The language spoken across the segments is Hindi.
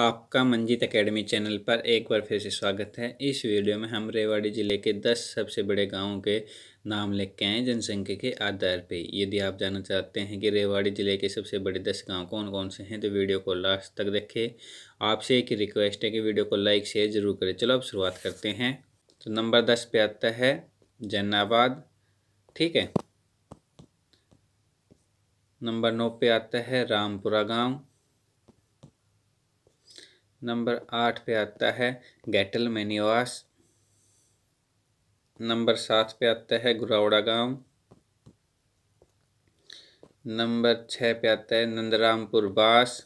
आपका मंजीत एकेडमी चैनल पर एक बार फिर से स्वागत है इस वीडियो में हम रेवाड़ी ज़िले के 10 सबसे बड़े गांवों के नाम लिख के आए जनसंख्या के आधार पर यदि आप जानना चाहते हैं कि रेवाड़ी ज़िले के सबसे बड़े 10 गांव कौन कौन से हैं तो वीडियो को लास्ट तक देखें आपसे एक रिक्वेस्ट है कि वीडियो को लाइक शेयर ज़रूर करें चलो अब शुरुआत करते हैं तो नंबर दस पे आता है जन्नाबाद ठीक है नंबर नौ पे आता है रामपुरा गाँव नंबर आठ पे आता है गैटल मेनिवास नंबर सात पे आता है गुरावड़ा गांव नंबर छः पे आता है नंदरामपुर बास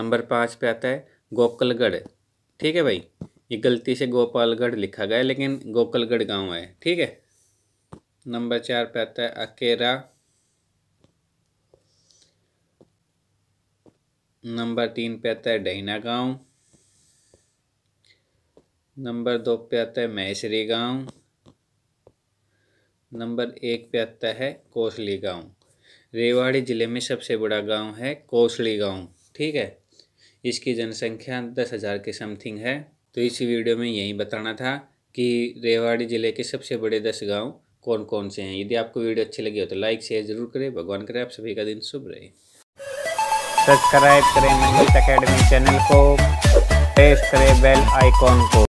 नंबर पाँच पे आता है गोकलगढ़ ठीक है भाई ये गलती से गोपालगढ़ लिखा गया लेकिन गोकलगढ़ गांव है ठीक है नंबर चार पे आता है अकेरा नंबर तीन पे आता है डहीना गाँव नंबर दो पे आता है मैसरी गाँव नंबर एक पे आता है कोसली गाँव रेवाड़ी ज़िले में सबसे बड़ा गांव है कोसली गांव ठीक है इसकी जनसंख्या दस हज़ार के समथिंग है तो इस वीडियो में यही बताना था कि रेवाड़ी ज़िले के सबसे बड़े दस गांव कौन कौन से हैं यदि आपको वीडियो अच्छी लगी हो तो लाइक शेयर ज़रूर करें भगवान करें आप सभी का दिन शुभ रहे सब्सक्राइब करें मंगीत अकेडमी चैनल को प्रेस करें बेल आइकॉन को